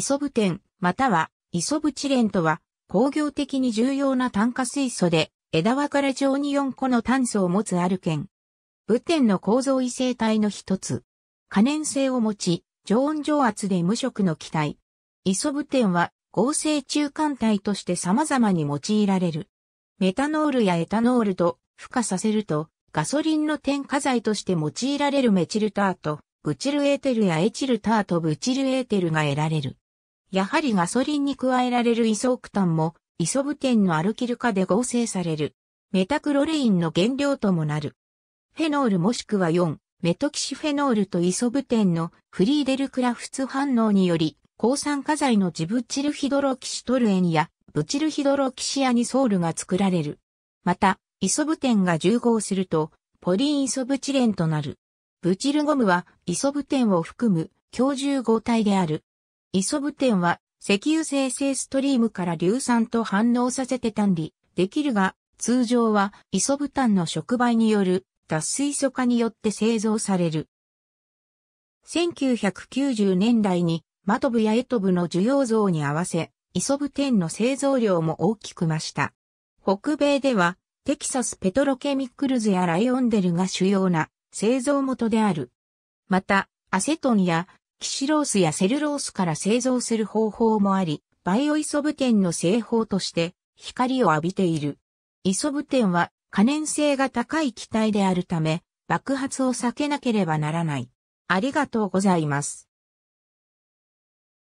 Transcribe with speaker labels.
Speaker 1: 磯部店、または磯部チレンとは、工業的に重要な炭
Speaker 2: 化水素で、枝分かれ状に4個の炭素を持つアルケン。部店の構造異性体の一つ。可燃性を持ち、常温常圧で無色の気体。磯部店は合成中間体として様々に用いられる。メタノールやエタノールと孵化させると、ガソリンの添加剤として用いられるメチルタート、ブチルエーテルやエチルタートブチルエーテルが得られる。やはりガソリンに加えられるイソオクタンも、イソブテンのアルキル化で合成される。メタクロレインの原料ともなる。フェノールもしくは4、メトキシフェノールとイソブテンのフリーデルクラフツ反応により、抗酸化剤のジブチルヒドロキシトルエンやブチルヒドロキシアニソールが作られる。また、イソブテンが重合すると、ポリンイソブチレンとなる。ブチルゴムはイソブテンを含む強重合体である。イソブテンは石油生成ストリームから硫酸と反応させて単理できるが、通常はイソブタンの触媒による脱水素化によって製造される。1990年代にマトブやエトブの需要増に合わせ、イソブテンの製造量も大きく増した。北米ではテキサスペトロケミックルズやライオンデルが主要な製造元である。また、アセトンやキシロースやセルロースから製造する方法もあり、バイオイソブテンの製法として光を浴びている。イソブテンは可燃性が高い気体であるため、爆発を
Speaker 1: 避けなければならない。ありがとうございます。